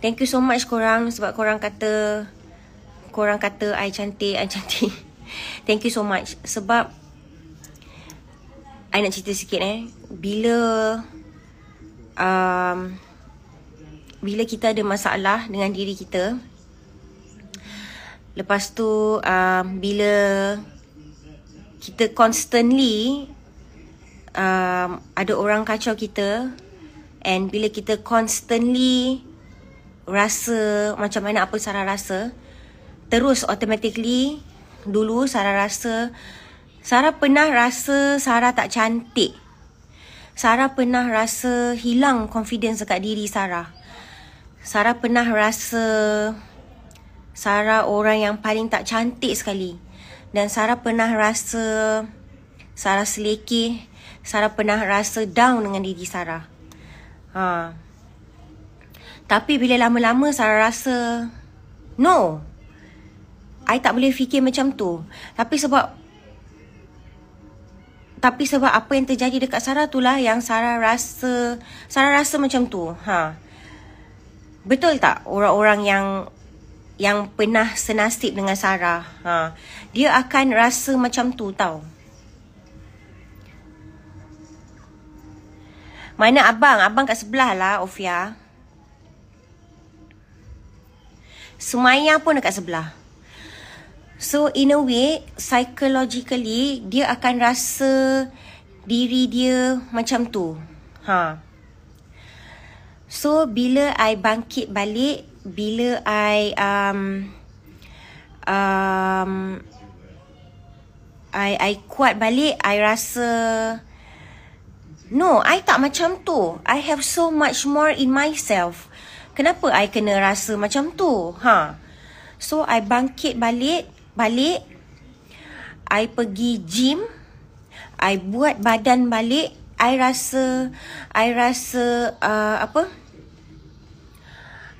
Thank you so much korang sebab korang kata korang kata I cantik, I cantik. Thank you so much sebab I nak cerita sikit eh. Bila um, bila kita ada masalah dengan diri kita lepas tu um, bila kita constantly um, ada orang kacau kita and bila kita constantly rasa macam mana apa Sarah rasa terus automatically dulu Sarah rasa Sarah pernah rasa Sarah tak cantik Sarah pernah rasa hilang confidence dekat diri Sarah Sarah pernah rasa Sarah orang yang paling tak cantik sekali dan Sarah pernah rasa Sarah selekeh Sarah pernah rasa down dengan diri Sarah Haa tapi bila lama-lama Sarah rasa No I tak boleh fikir macam tu Tapi sebab Tapi sebab apa yang terjadi dekat Sarah tu lah Yang Sarah rasa Sarah rasa macam tu ha. Betul tak orang-orang yang Yang pernah senasib dengan Sarah ha. Dia akan rasa macam tu tau Mana abang? Abang kat sebelah lah Ofia Sumayah pun dekat sebelah. So in a way, psychologically, dia akan rasa diri dia macam tu. Ha. So bila I bangkit balik, bila I um um I I kuat balik, I rasa no, I tak macam tu. I have so much more in myself kenapa I kena rasa macam tu? Ha. So, I bangkit balik. Balik. I pergi gym. I buat badan balik. I rasa... I rasa... Uh, apa?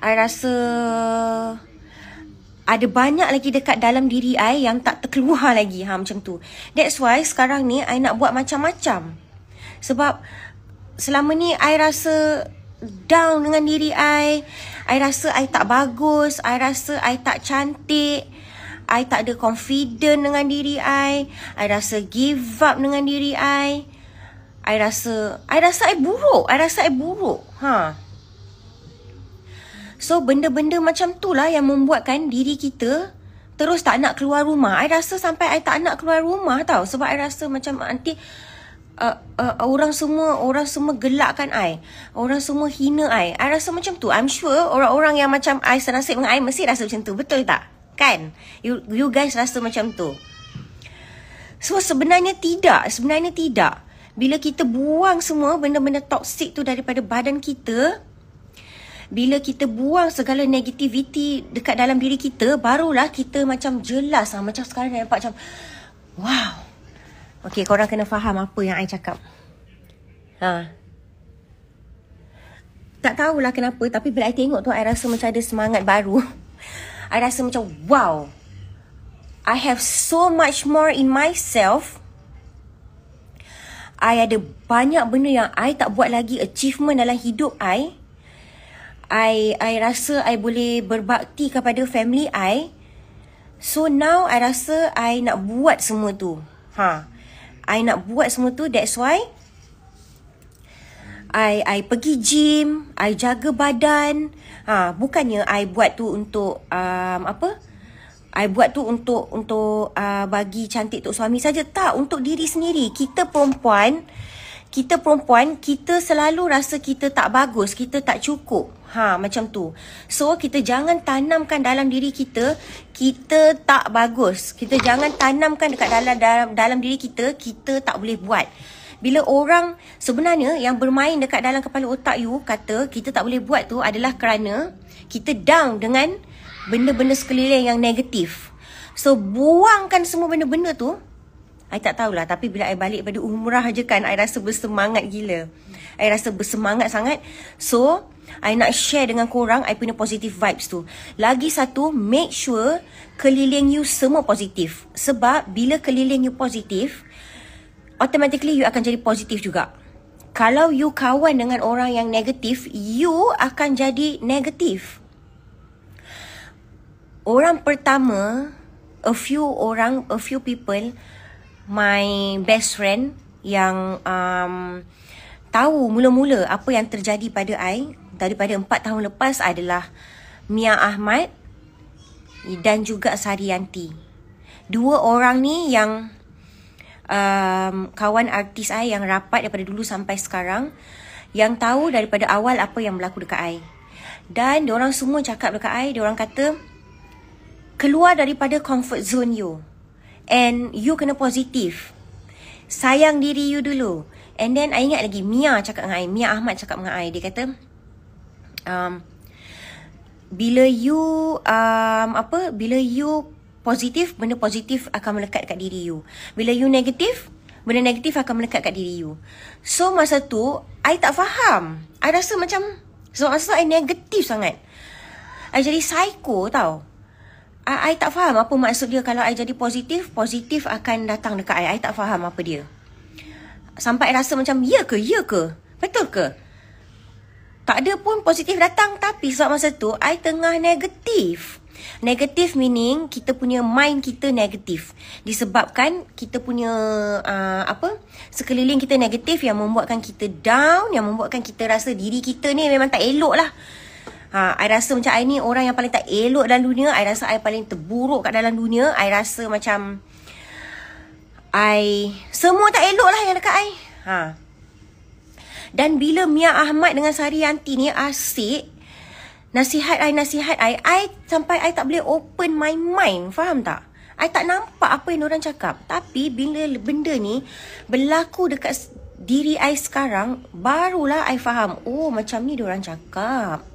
I rasa... Ada banyak lagi dekat dalam diri I yang tak terkeluar lagi. Ha, macam tu. That's why sekarang ni I nak buat macam-macam. Sebab selama ni I rasa down dengan diri I. I rasa I tak bagus. I rasa I tak cantik. I tak ada confident dengan diri I. I rasa give up dengan diri I. I rasa... I rasa I buruk. I rasa I buruk. Ha. So, benda-benda macam tu lah yang membuatkan diri kita terus tak nak keluar rumah. I rasa sampai I tak nak keluar rumah tau. Sebab I rasa macam nanti... Auntie... Uh, uh, uh, orang semua orang semua gelakkan I. Orang semua hina I. I rasa macam tu. I'm sure orang-orang yang macam I senasib dengan I mesti rasa macam tu. Betul tak? Kan? You, you guys rasa macam tu. So sebenarnya tidak. Sebenarnya tidak. Bila kita buang semua benda-benda toksik tu daripada badan kita, bila kita buang segala negativiti dekat dalam diri kita, barulah kita macam jelas lah. Macam sekarang nampak macam, wow, Okay, korang kena faham apa yang I cakap. Ha. Tak tahulah kenapa, tapi bila I tengok tu, I rasa macam ada semangat baru. I rasa macam, wow. I have so much more in myself. I ada banyak benda yang I tak buat lagi achievement dalam hidup I. I, I rasa I boleh berbakti kepada family I. So now I rasa I nak buat semua tu. Ha. Huh. I nak buat semua tu that's why I I pergi gym, I jaga badan. Ha, bukannya I buat tu untuk um, apa? I buat tu untuk untuk uh, bagi cantik tok suami saja tak, untuk diri sendiri. Kita perempuan kita perempuan kita selalu rasa kita tak bagus, kita tak cukup. Ha macam tu. So kita jangan tanamkan dalam diri kita kita tak bagus. Kita jangan tanamkan dekat dalam dalam, dalam diri kita kita tak boleh buat. Bila orang sebenarnya yang bermain dekat dalam kepala otak you kata kita tak boleh buat tu adalah kerana kita down dengan benda-benda sekeliling yang negatif. So buangkan semua benda-benda tu I tak tahulah tapi bila I balik pada umrah je kan I rasa bersemangat gila. I rasa bersemangat sangat. So, I nak share dengan korang I punya positive vibes tu. Lagi satu, make sure keliling you semua positif. Sebab bila keliling you positif, automatically you akan jadi positif juga. Kalau you kawan dengan orang yang negatif, you akan jadi negatif. Orang pertama, a few orang, a few people my best friend yang um, tahu mula-mula apa yang terjadi pada I daripada 4 tahun lepas adalah Mia Ahmad dan juga Sarianti. Dua orang ni yang um, kawan artis I yang rapat daripada dulu sampai sekarang yang tahu daripada awal apa yang berlaku dekat I. Dan diorang semua cakap dekat I, diorang kata, keluar daripada comfort zone you. And you kena positif Sayang diri you dulu And then I ingat lagi Mia cakap dengan I Mia Ahmad cakap dengan I Dia kata um, Bila you um, Apa Bila you Positif Benda positif akan melekat kat diri you Bila you negatif Benda negatif akan melekat kat diri you So masa tu I tak faham I rasa macam So masa tu I negatif sangat I jadi psycho tau I, I tak faham apa maksud dia kalau I jadi positif, positif akan datang dekat I. I tak faham apa dia. Sampai I rasa macam, ya ke, ya ke? Betul ke? Tak ada pun positif datang tapi sebab masa tu I tengah negatif. Negatif meaning kita punya mind kita negatif. Disebabkan kita punya uh, apa? Sekeliling kita negatif yang membuatkan kita down, yang membuatkan kita rasa diri kita ni memang tak elok lah. Ha, I rasa macam I ni orang yang paling tak elok dalam dunia. I rasa I paling terburuk kat dalam dunia. I rasa macam... I... Semua tak elok lah yang dekat I. Ha. Dan bila Mia Ahmad dengan Sari Yanti ni asyik Nasihat I, nasihat I. I sampai I tak boleh open my mind. Faham tak? I tak nampak apa yang orang cakap. Tapi bila benda ni berlaku dekat diri I sekarang... Barulah I faham. Oh macam ni orang cakap.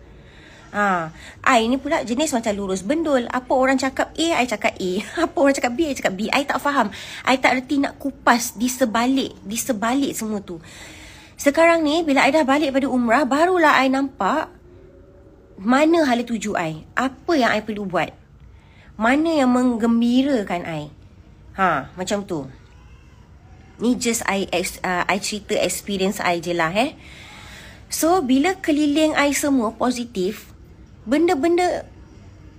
Ha, I ni pula jenis macam lurus bendul. Apa orang cakap A, I cakap A. Apa orang cakap B, I cakap B. I tak faham. I tak reti nak kupas di sebalik. Di sebalik semua tu. Sekarang ni, bila I dah balik pada umrah, barulah I nampak mana hala tuju I. Apa yang I perlu buat. Mana yang menggembirakan I. Ha, macam tu. Ni just I, uh, I cerita experience I je lah eh. So, bila keliling I semua positif, benda-benda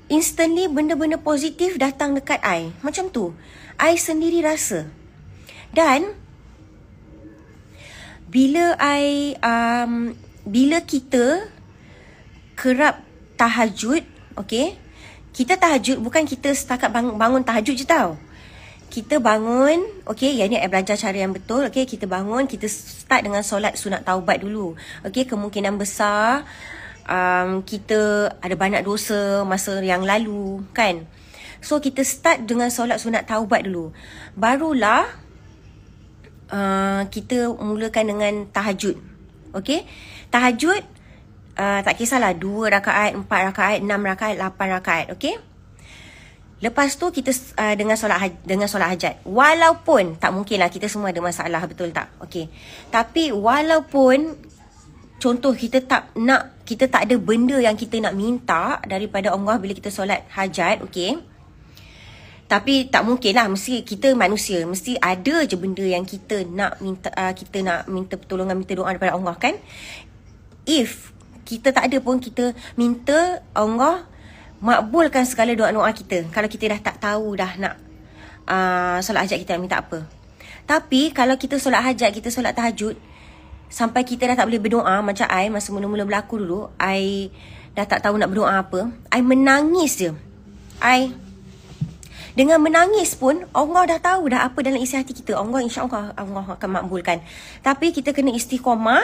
instantly benda-benda positif datang dekat I. Macam tu. I sendiri rasa. Dan bila I um, bila kita kerap tahajud, okay? Kita tahajud bukan kita setakat bangun, bangun tahajud je tau. Kita bangun, okay, yang ni I belajar cara yang betul, okay, kita bangun, kita start dengan solat sunat taubat dulu. Okay, kemungkinan besar, um, kita ada banyak dosa masa yang lalu kan so kita start dengan solat sunat taubat dulu barulah uh, kita mulakan dengan tahajud okey tahajud uh, tak kisahlah dua rakaat empat rakaat enam rakaat lapan rakaat okey Lepas tu kita uh, dengan solat dengan solat hajat. Walaupun tak mungkinlah kita semua ada masalah betul tak? Okey. Tapi walaupun contoh kita tak nak kita tak ada benda yang kita nak minta daripada Allah bila kita solat hajat okay? tapi tak mungkin lah mesti kita manusia mesti ada je benda yang kita nak minta uh, kita nak minta pertolongan minta doa daripada Allah kan if kita tak ada pun kita minta Allah makbulkan segala doa-doa kita kalau kita dah tak tahu dah nak uh, solat hajat kita nak minta apa tapi kalau kita solat hajat kita solat tahajud Sampai kita dah tak boleh berdoa Macam I Masa mula-mula berlaku dulu I Dah tak tahu nak berdoa apa I menangis je I Dengan menangis pun Allah dah tahu dah apa dalam isi hati kita Allah insya Allah Allah akan makbulkan Tapi kita kena istiqomah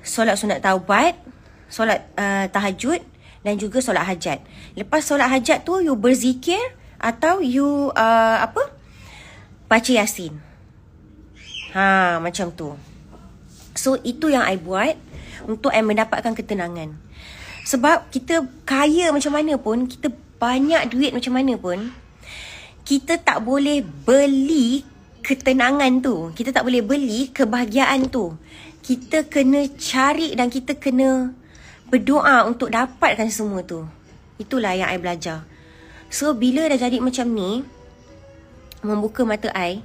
Solat sunat taubat Solat uh, tahajud Dan juga solat hajat Lepas solat hajat tu You berzikir Atau you uh, Apa Baca yasin Ha macam tu So itu yang I buat untuk I mendapatkan ketenangan. Sebab kita kaya macam mana pun, kita banyak duit macam mana pun, kita tak boleh beli ketenangan tu. Kita tak boleh beli kebahagiaan tu. Kita kena cari dan kita kena berdoa untuk dapatkan semua tu. Itulah yang I belajar. So bila dah jadi macam ni, membuka mata I,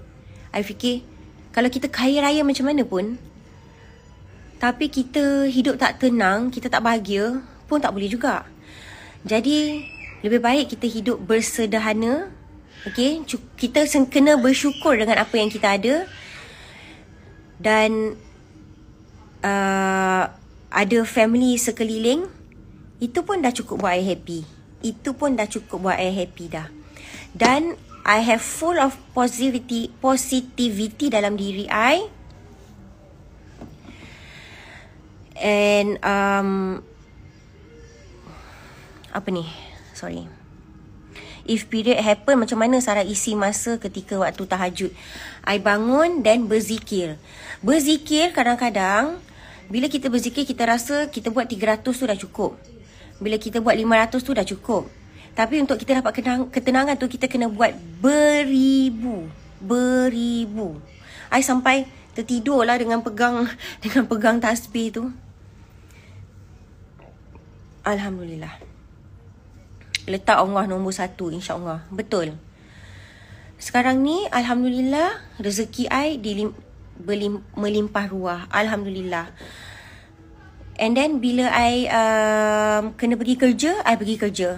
I fikir kalau kita kaya raya macam mana pun, tapi kita hidup tak tenang, kita tak bahagia pun tak boleh juga. Jadi lebih baik kita hidup bersederhana. Okey, kita kena bersyukur dengan apa yang kita ada. Dan uh, ada family sekeliling itu pun dah cukup buat I happy. Itu pun dah cukup buat I happy dah. Dan I have full of positivity positivity dalam diri I. And um, Apa ni Sorry If period happen macam mana Sarah isi masa ketika waktu tahajud I bangun dan berzikir Berzikir kadang-kadang Bila kita berzikir kita rasa kita buat 300 tu dah cukup Bila kita buat 500 tu dah cukup Tapi untuk kita dapat ketenangan tu kita kena buat beribu Beribu I sampai tertidur lah dengan pegang Dengan pegang tasbih tu Alhamdulillah Letak Allah nombor satu InsyaAllah Betul Sekarang ni Alhamdulillah Rezeki I dilim, berlim, Melimpah ruah Alhamdulillah And then bila I um, Kena pergi kerja I pergi kerja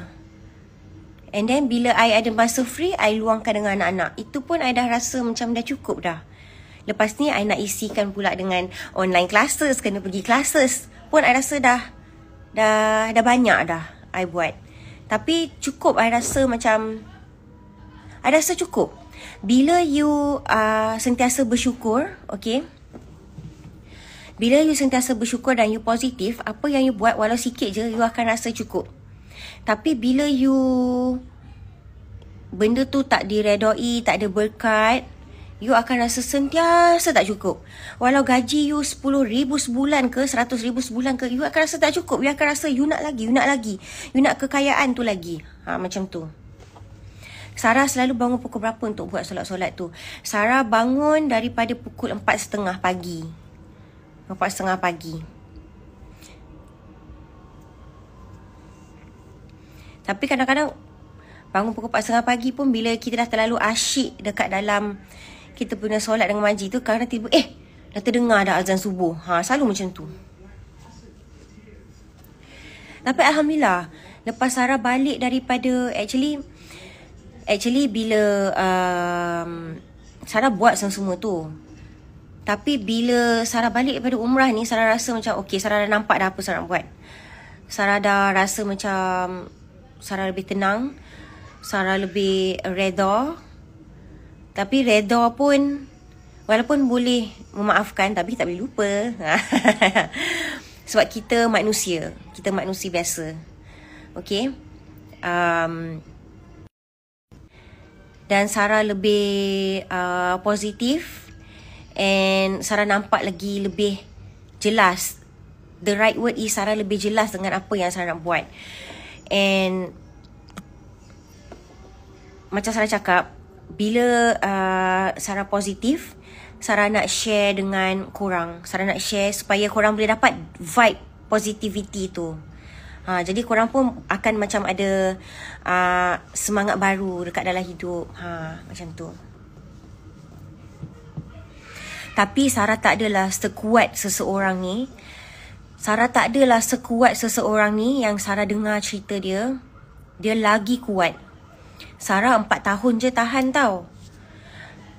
And then bila I ada masa free I luangkan dengan anak-anak Itu pun I dah rasa macam dah cukup dah Lepas ni I nak isikan pula dengan Online classes Kena pergi classes Pun I rasa dah dah dah banyak dah I buat. Tapi cukup I rasa macam I rasa cukup. Bila you uh, sentiasa bersyukur, okay? Bila you sentiasa bersyukur dan you positif, apa yang you buat walau sikit je, you akan rasa cukup. Tapi bila you benda tu tak diredoi, tak ada berkat, you akan rasa sentiasa tak cukup. Walau gaji you RM10,000 sebulan ke RM100,000 sebulan ke, you akan rasa tak cukup. You akan rasa you nak lagi, you nak lagi. You nak kekayaan tu lagi. Ha, macam tu. Sarah selalu bangun pukul berapa untuk buat solat-solat tu? Sarah bangun daripada pukul 4.30 pagi. 4.30 pagi. Tapi kadang-kadang bangun pukul 4.30 pagi pun bila kita dah terlalu asyik dekat dalam kita punya solat dengan maji tu kadang tiba eh dah terdengar dah azan subuh. Ha selalu macam tu. Tapi alhamdulillah lepas Sarah balik daripada actually actually bila um, Sarah buat semua tu. Tapi bila Sarah balik daripada umrah ni Sarah rasa macam okay, Sarah dah nampak dah apa Sarah buat. Sarah dah rasa macam Sarah lebih tenang. Sarah lebih redha tapi reda pun Walaupun boleh memaafkan Tapi tak boleh lupa Sebab kita manusia Kita manusia biasa Okay um, Dan Sarah lebih uh, positif And Sarah nampak lagi lebih jelas The right word is Sarah lebih jelas dengan apa yang Sarah nak buat And Macam Sarah cakap bila uh, Sarah positif, Sarah nak share dengan korang. Sarah nak share supaya korang boleh dapat vibe positivity tu. Ha, jadi korang pun akan macam ada uh, semangat baru dekat dalam hidup. Ha, macam tu. Tapi Sarah tak adalah sekuat seseorang ni. Sarah tak adalah sekuat seseorang ni yang Sarah dengar cerita dia. Dia lagi kuat. Sarah 4 tahun je tahan tau.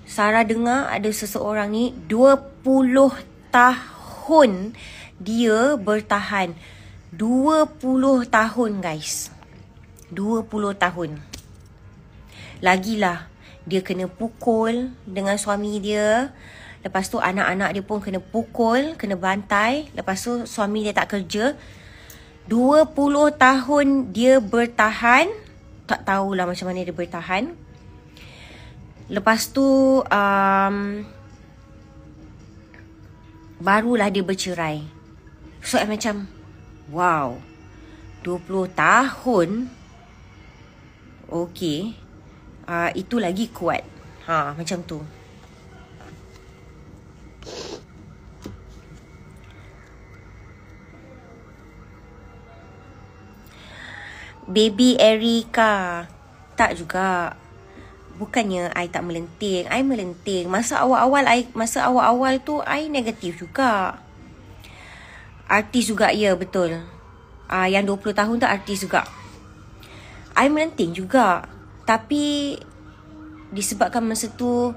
Sarah dengar ada seseorang ni 20 tahun dia bertahan. 20 tahun guys. 20 tahun. Lagilah dia kena pukul dengan suami dia. Lepas tu anak-anak dia pun kena pukul, kena bantai. Lepas tu suami dia tak kerja. 20 tahun dia bertahan tak tahulah macam mana dia bertahan Lepas tu um, Barulah dia bercerai So I macam Wow 20 tahun Okey, uh, Itu lagi kuat ha, Macam tu Baby Erika. Tak juga. Bukannya I tak melenting. I melenting. Masa awal-awal I, masa awal-awal tu I negatif juga. Artis juga ya betul. Uh, yang 20 tahun tu artis juga. I melenting juga. Tapi disebabkan masa tu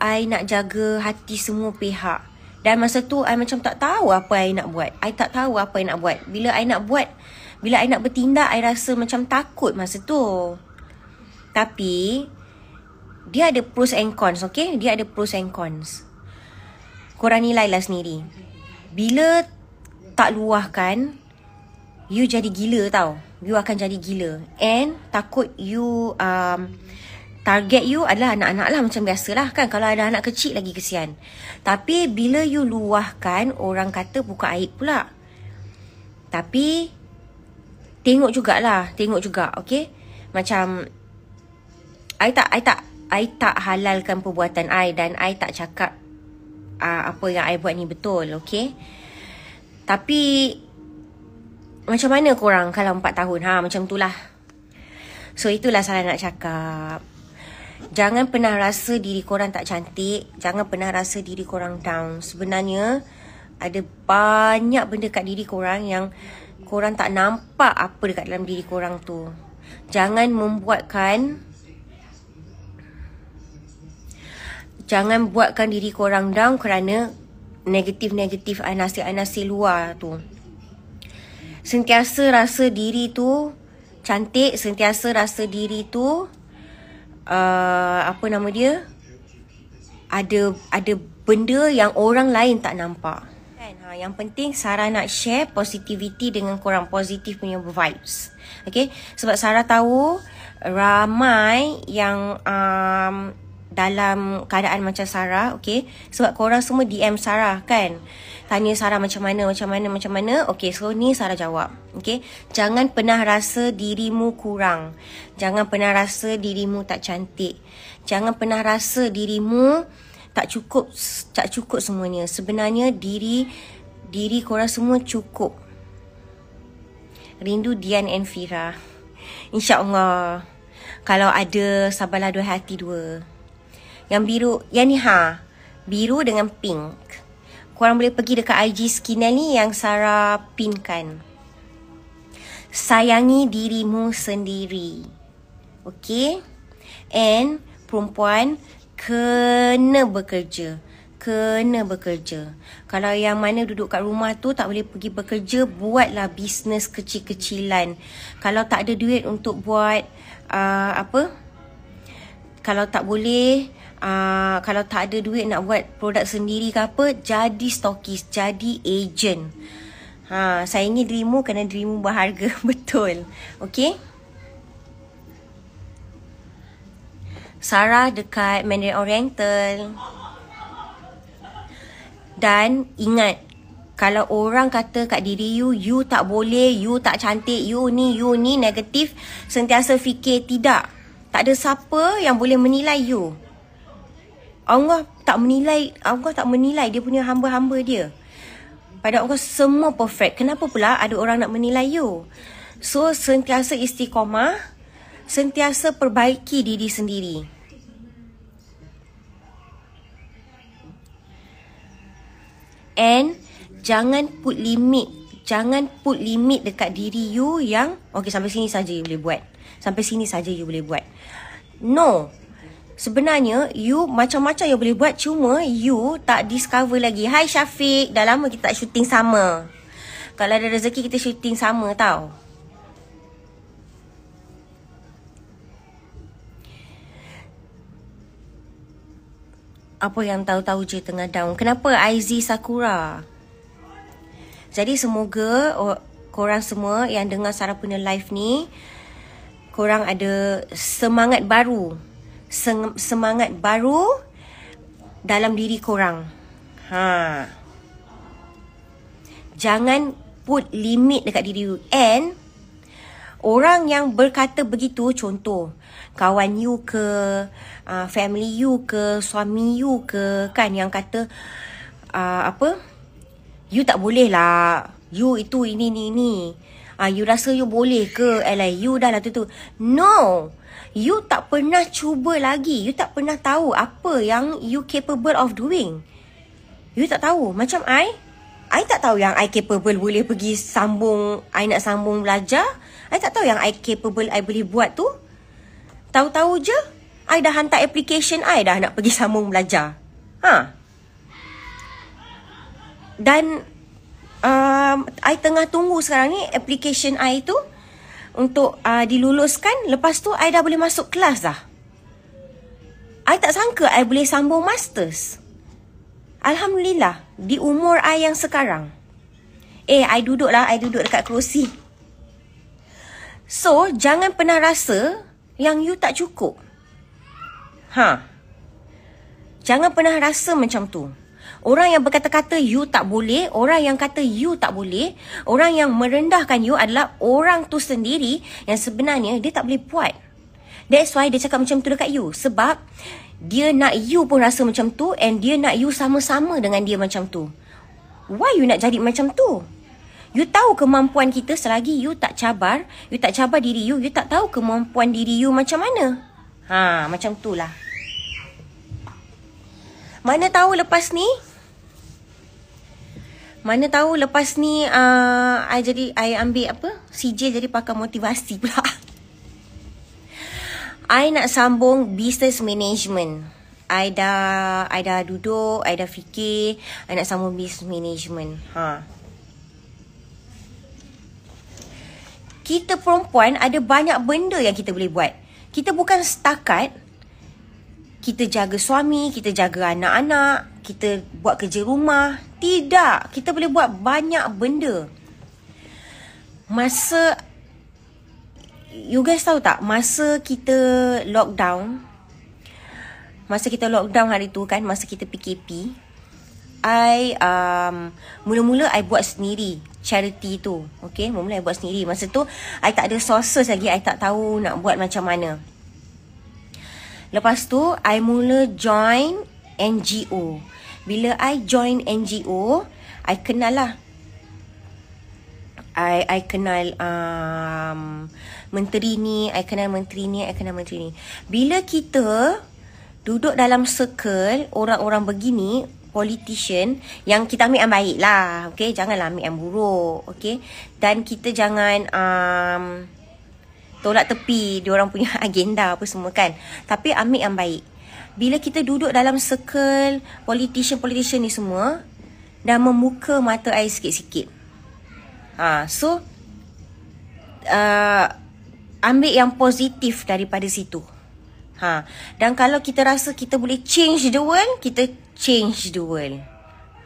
I nak jaga hati semua pihak. Dan masa tu I macam tak tahu apa I nak buat. I tak tahu apa I nak buat. Bila I nak buat... Bila I nak bertindak I rasa macam takut masa tu Tapi Dia ada pros and cons okay Dia ada pros and cons Korang nilai lah sendiri Bila tak luahkan You jadi gila tau You akan jadi gila And takut you um, Target you adalah anak-anak lah macam biasa lah kan Kalau ada anak kecil lagi kesian Tapi bila you luahkan Orang kata buka aib pula Tapi Tengok jugalah Tengok juga Okay Macam I tak I tak I tak halalkan perbuatan I Dan I tak cakap uh, Apa yang I buat ni betul Okay Tapi Macam mana korang Kalau 4 tahun ha, Macam tu lah, So itulah salah nak cakap Jangan pernah rasa diri korang tak cantik Jangan pernah rasa diri korang down Sebenarnya Ada banyak benda kat diri korang yang korang tak nampak apa dekat dalam diri korang tu. Jangan membuatkan jangan buatkan diri korang down kerana negatif-negatif anasir-anasir luar tu. Sentiasa rasa diri tu cantik, sentiasa rasa diri tu uh, apa nama dia? ada ada benda yang orang lain tak nampak kan ha, Yang penting Sarah nak share positivity dengan kurang Positif punya vibes Okay Sebab Sarah tahu Ramai yang um, dalam keadaan macam Sarah Okay Sebab korang semua DM Sarah kan Tanya Sarah macam mana Macam mana Macam mana Okay so ni Sarah jawab Okay Jangan pernah rasa dirimu kurang Jangan pernah rasa dirimu tak cantik Jangan pernah rasa dirimu tak cukup tak cukup semuanya sebenarnya diri diri korang semua cukup rindu Dian and Fira insyaallah kalau ada sabarlah dua hati dua yang biru yang ni ha biru dengan pink korang boleh pergi dekat IG skin ni yang Sarah pin kan sayangi dirimu sendiri okey and perempuan kena bekerja kena bekerja. Kalau yang mana duduk kat rumah tu tak boleh pergi bekerja, buatlah bisnes kecil-kecilan. Kalau tak ada duit untuk buat uh, apa? Kalau tak boleh, uh, kalau tak ada duit nak buat produk sendiri ke apa, jadi stokis, jadi agent. Ha, sayangi dirimu kerana dirimu berharga betul. Okay. Sarah dekat Mandarin Oriental. Dan ingat, kalau orang kata kat diri you, you tak boleh, you tak cantik, you ni, you ni negatif, sentiasa fikir tidak. Tak ada siapa yang boleh menilai you. Allah tak menilai, Allah tak menilai dia punya hamba-hamba dia. Pada Allah semua perfect. Kenapa pula ada orang nak menilai you? So sentiasa istiqomah, sentiasa perbaiki diri sendiri. And jangan put limit, jangan put limit dekat diri you yang okay sampai sini saja you boleh buat. Sampai sini saja you boleh buat. No. Sebenarnya you macam-macam yang boleh buat cuma you tak discover lagi. Hai Syafiq, dah lama kita tak shooting sama. Kalau ada rezeki kita syuting sama tau. apa yang tahu-tahu je tengah down. Kenapa IZ Sakura? Jadi semoga korang semua yang dengar Sarah punya live ni korang ada semangat baru. Semangat baru dalam diri korang. Ha. Jangan put limit dekat diri you and orang yang berkata begitu contoh kawan you ke uh, family you ke suami you ke kan yang kata uh, apa you tak boleh lah you itu ini ni ni uh, ah, you rasa you boleh ke Eli you dah lah tu tu no you tak pernah cuba lagi you tak pernah tahu apa yang you capable of doing you tak tahu macam ai ai tak tahu yang ai capable boleh pergi sambung ai nak sambung belajar I tak tahu yang I capable I boleh buat tu. Tahu-tahu je, I dah hantar application I dah nak pergi sambung belajar. Ha. Dan um, I tengah tunggu sekarang ni application I tu untuk uh, diluluskan. Lepas tu, I dah boleh masuk kelas dah. I tak sangka I boleh sambung masters. Alhamdulillah, di umur I yang sekarang. Eh, I duduklah. I duduk dekat kerusi. So, jangan pernah rasa yang you tak cukup. Ha. Jangan pernah rasa macam tu. Orang yang berkata-kata you tak boleh, orang yang kata you tak boleh, orang yang merendahkan you adalah orang tu sendiri yang sebenarnya dia tak boleh buat. That's why dia cakap macam tu dekat you. Sebab dia nak you pun rasa macam tu and dia nak you sama-sama dengan dia macam tu. Why you nak jadi macam tu? You tahu kemampuan kita selagi you tak cabar, you tak cabar diri you, you tak tahu kemampuan diri you macam mana. Ha, macam tu lah. Mana tahu lepas ni mana tahu lepas ni uh, I jadi I ambil apa CJ jadi pakar motivasi pula I nak sambung business management I dah I dah duduk I dah fikir I nak sambung business management Haa kita perempuan ada banyak benda yang kita boleh buat. Kita bukan setakat kita jaga suami, kita jaga anak-anak, kita buat kerja rumah. Tidak, kita boleh buat banyak benda. Masa you guys tahu tak masa kita lockdown masa kita lockdown hari tu kan masa kita PKP I um mula-mula I buat sendiri charity tu Okay Mula-mula buat sendiri Masa tu I tak ada sources lagi I tak tahu nak buat macam mana Lepas tu I mula join NGO Bila I join NGO I kenal lah I, I kenal um, Menteri ni I kenal menteri ni I kenal menteri ni Bila kita Duduk dalam circle Orang-orang begini politician yang kita ambil yang baik lah. Okay, janganlah ambil yang buruk. Okay, dan kita jangan um, tolak tepi Orang punya agenda apa semua kan. Tapi ambil yang baik. Bila kita duduk dalam circle politician-politician ni semua dan memuka mata air sikit-sikit. Ha, so, uh, ambil yang positif daripada situ. Ha, dan kalau kita rasa kita boleh change the world, kita change the world.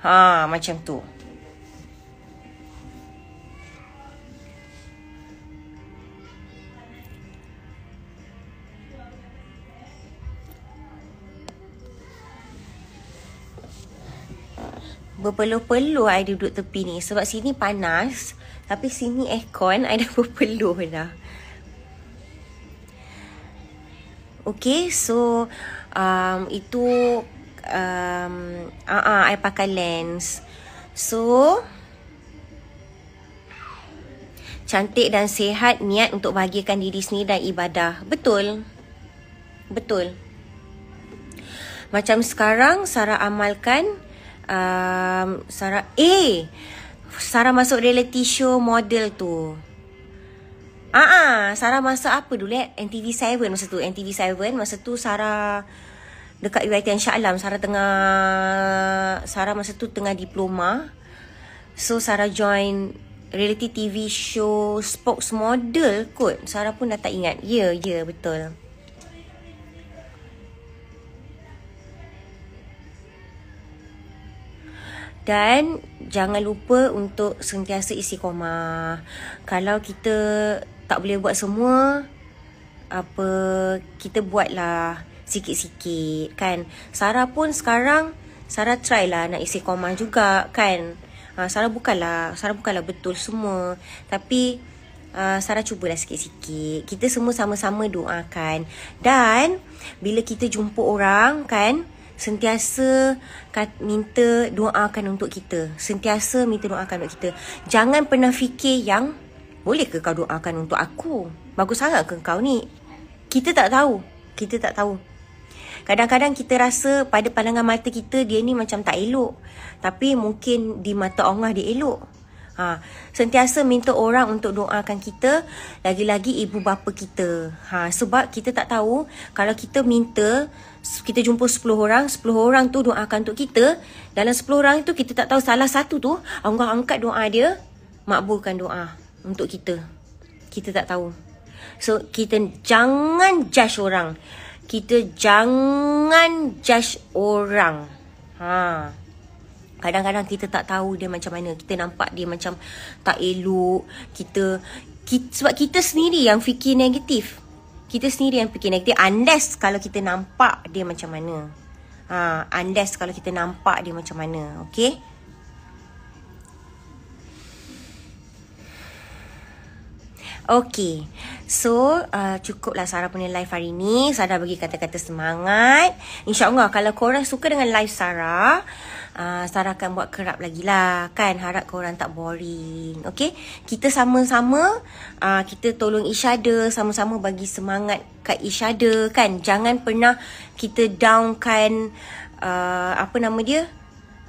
Ha, macam tu. Berpeluh-peluh I duduk tepi ni Sebab sini panas Tapi sini aircon I dah berpeluh dah Okay so um, Itu um, ah, uh -uh, I pakai lens. So, cantik dan sehat niat untuk bahagiakan diri sendiri dan ibadah. Betul. Betul. Macam sekarang, Sarah amalkan, um, Sarah, eh, Sarah masuk reality show model tu. Ah, uh -uh, Sarah masa apa dulu eh? NTV7 masa tu. NTV7 masa tu Sarah dekat UiTM Shah Alam Sarah tengah Sarah masa tu tengah diploma so Sarah join reality TV show spokes model kot Sarah pun dah tak ingat ya yeah, ya yeah, betul Dan jangan lupa untuk sentiasa isi koma. Kalau kita tak boleh buat semua, apa kita buatlah. lah sikit-sikit kan. Sarah pun sekarang Sarah try lah nak isi koma juga kan. Uh, Sarah bukanlah Sarah bukanlah betul semua tapi uh, Sarah cubalah sikit-sikit. Kita semua sama-sama doakan. Dan bila kita jumpa orang kan sentiasa kat, minta doakan untuk kita. Sentiasa minta doakan untuk kita. Jangan pernah fikir yang boleh ke kau doakan untuk aku? Bagus sangat ke kau ni? Kita tak tahu. Kita tak tahu. Kadang-kadang kita rasa pada pandangan mata kita dia ni macam tak elok. Tapi mungkin di mata Allah dia elok. Ha, sentiasa minta orang untuk doakan kita Lagi-lagi ibu bapa kita ha, Sebab kita tak tahu Kalau kita minta Kita jumpa 10 orang 10 orang tu doakan untuk kita Dalam 10 orang tu kita tak tahu salah satu tu Allah angkat doa dia Makbulkan doa untuk kita Kita tak tahu So kita jangan judge orang kita jangan judge orang. Ha. Kadang-kadang kita tak tahu dia macam mana. Kita nampak dia macam tak elok. Kita, kita sebab kita sendiri yang fikir negatif. Kita sendiri yang fikir negatif unless kalau kita nampak dia macam mana. Ha, unless kalau kita nampak dia macam mana. Okay? Okay. So, uh, cukuplah Sarah punya live hari ni. Sarah dah bagi kata-kata semangat. InsyaAllah, kalau korang suka dengan live Sarah, uh, Sarah akan buat kerap lagi lah. Kan? Harap korang tak boring. Okay? Kita sama-sama, uh, kita tolong each other. Sama-sama bagi semangat kat each other. Kan? Jangan pernah kita downkan, uh, apa nama dia?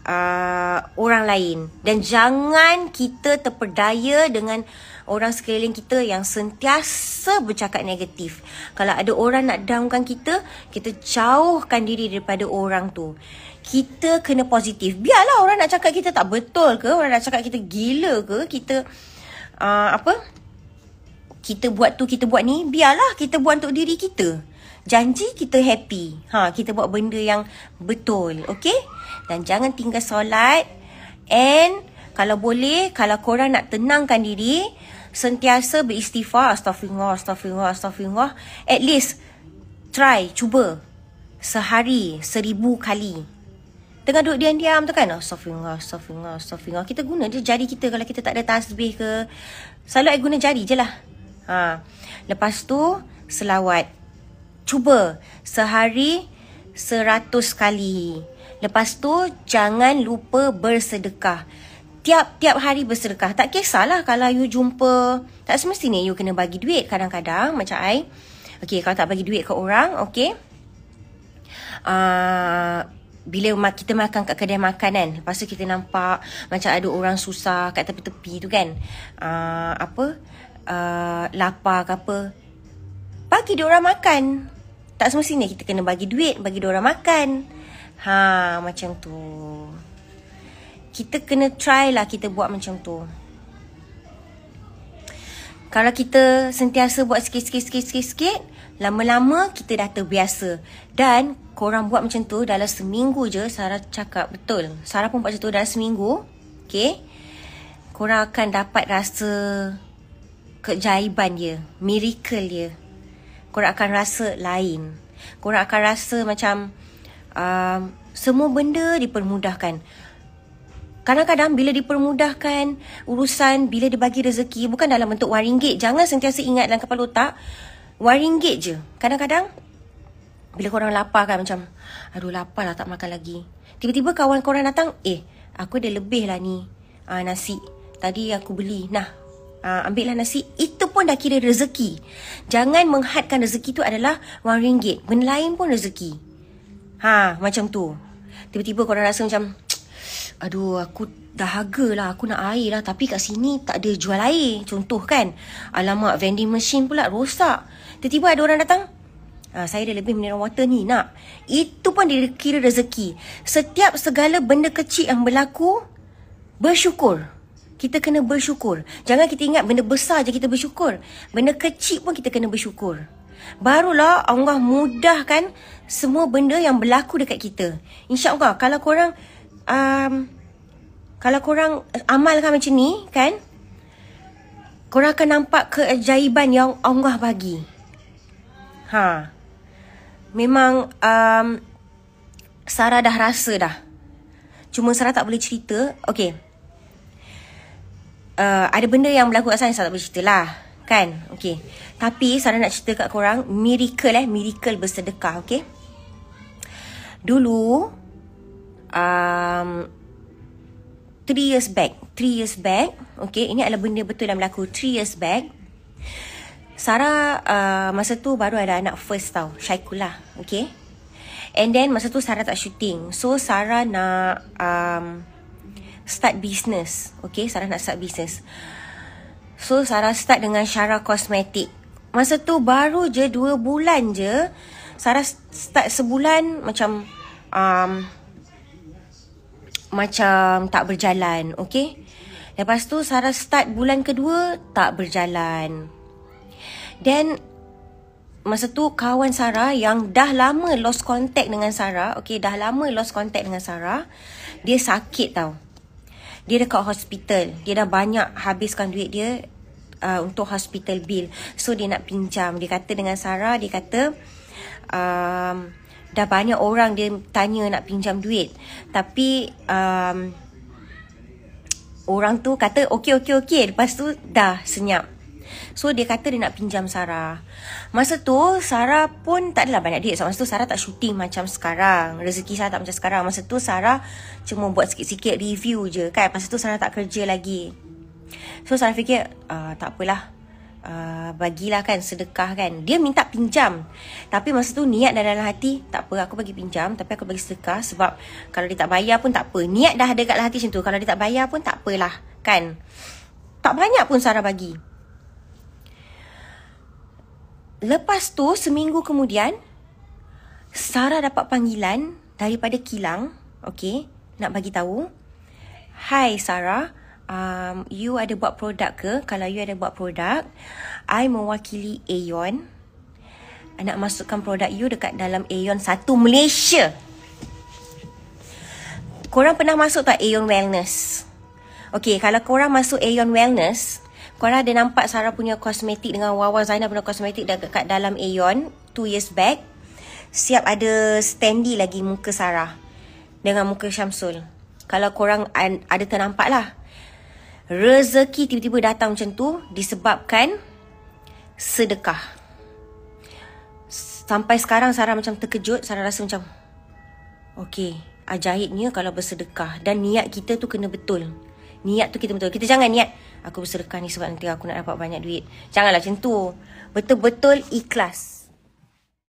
Uh, orang lain dan jangan kita terperdaya dengan uh, orang sekeliling kita yang sentiasa bercakap negatif. Kalau ada orang nak downkan kita, kita jauhkan diri daripada orang tu. Kita kena positif. Biarlah orang nak cakap kita tak betul ke, orang nak cakap kita gila ke, kita uh, apa? Kita buat tu, kita buat ni, biarlah kita buat untuk diri kita. Janji kita happy. Ha, kita buat benda yang betul, okey? Dan jangan tinggal solat and kalau boleh, kalau korang nak tenangkan diri, sentiasa beristighfar astaghfirullah astaghfirullah astaghfirullah at least try cuba sehari seribu kali Tengah duduk diam-diam tu kan Astaghfirullah, astaghfirullah, astaghfirullah Kita guna je jari kita Kalau kita tak ada tasbih ke Selalu saya guna jari je lah ha. Lepas tu Selawat Cuba Sehari Seratus kali Lepas tu Jangan lupa bersedekah tiap-tiap hari bersedekah. Tak kisahlah kalau you jumpa, tak semestinya you kena bagi duit kadang-kadang macam I. Okay, kalau tak bagi duit ke orang, okay. Uh, ah, bila kita makan kat kedai makan kan, lepas kita nampak macam ada orang susah kat tepi-tepi tu kan. Uh, apa? Uh, lapar ke apa. Bagi dia makan. Tak semestinya kita kena bagi duit, bagi dia makan. Ha, macam tu kita kena try lah kita buat macam tu. Kalau kita sentiasa buat sikit-sikit-sikit-sikit, lama-lama kita dah terbiasa. Dan korang buat macam tu dalam seminggu je, Sarah cakap betul. Sarah pun buat macam tu dalam seminggu. Okay. Korang akan dapat rasa kejaiban dia. Miracle dia. Korang akan rasa lain. Korang akan rasa macam um, semua benda dipermudahkan. Kadang-kadang bila dipermudahkan urusan, bila dibagi rezeki, bukan dalam bentuk wang ringgit. Jangan sentiasa ingat dalam kepala otak, wang ringgit je. Kadang-kadang bila korang lapar kan macam, aduh lapar lah tak makan lagi. Tiba-tiba kawan korang datang, eh aku ada lebih lah ni uh, nasi. Tadi aku beli, nah uh, lah nasi. Itu pun dah kira rezeki. Jangan menghadkan rezeki tu adalah wang ringgit. Benda lain pun rezeki. Ha, macam tu. Tiba-tiba korang rasa macam, aduh aku dah dahaga lah aku nak air lah tapi kat sini tak ada jual air contoh kan alamak vending machine pula rosak tiba-tiba ada orang datang ha, saya ada lebih mineral water ni nak itu pun kira rezeki setiap segala benda kecil yang berlaku bersyukur kita kena bersyukur jangan kita ingat benda besar je kita bersyukur benda kecil pun kita kena bersyukur Barulah Allah mudahkan semua benda yang berlaku dekat kita InsyaAllah kalau korang um, kalau korang amalkan macam ni, kan? Korang akan nampak keajaiban yang Allah bagi. Ha. Memang um, Sarah dah rasa dah. Cuma Sarah tak boleh cerita. Okey. Uh, ada benda yang berlaku kat sana Sarah tak boleh cerita lah. Kan? Okey. Tapi Sarah nak cerita kat korang. Miracle eh. Miracle bersedekah. Okey. Dulu um, three years back. Three years back. Okay, ini adalah benda betul yang berlaku. Three years back. Sarah uh, masa tu baru ada anak first tau. Syaikulah. Okay. And then masa tu Sarah tak shooting. So Sarah nak um, start business. Okay, Sarah nak start business. So Sarah start dengan Syara Cosmetic. Masa tu baru je 2 bulan je. Sarah start sebulan macam... Um, macam tak berjalan, okey? Lepas tu Sarah start bulan kedua tak berjalan. Then masa tu kawan Sarah yang dah lama lost contact dengan Sarah, okay, dah lama lost contact dengan Sarah, dia sakit tau. Dia dekat hospital. Dia dah banyak habiskan duit dia uh, untuk hospital bill. So dia nak pinjam. Dia kata dengan Sarah, dia kata uh, dah banyak orang dia tanya nak pinjam duit tapi um, orang tu kata okey okey okey lepas tu dah senyap So dia kata dia nak pinjam Sarah Masa tu Sarah pun tak adalah banyak duit so, Masa tu Sarah tak shooting macam sekarang Rezeki Sarah tak macam sekarang Masa tu Sarah cuma buat sikit-sikit review je kan Masa tu Sarah tak kerja lagi So Sarah fikir uh, tak apalah uh, bagilah kan sedekah kan dia minta pinjam tapi masa tu niat dah dalam hati tak apa aku bagi pinjam tapi aku bagi sedekah sebab kalau dia tak bayar pun tak apa niat dah ada dekat hati macam tu kalau dia tak bayar pun tak apalah kan tak banyak pun Sarah bagi lepas tu seminggu kemudian Sarah dapat panggilan daripada kilang okey nak bagi tahu hai Sarah um, you ada buat produk ke? Kalau you ada buat produk, I mewakili Aeon. I nak masukkan produk you dekat dalam Aeon satu Malaysia. Korang pernah masuk tak Aeon Wellness? Okay, kalau korang masuk Aeon Wellness, korang ada nampak Sarah punya kosmetik dengan Wawa Zainal punya kosmetik dekat dalam Aeon 2 years back. Siap ada standy lagi muka Sarah dengan muka Syamsul. Kalau korang ada ternampak lah rezeki tiba-tiba datang macam tu disebabkan sedekah. Sampai sekarang Sarah macam terkejut, Sarah rasa macam okey, ajaibnya kalau bersedekah dan niat kita tu kena betul. Niat tu kita betul. Kita jangan niat aku bersedekah ni sebab nanti aku nak dapat banyak duit. Janganlah macam tu. Betul-betul ikhlas.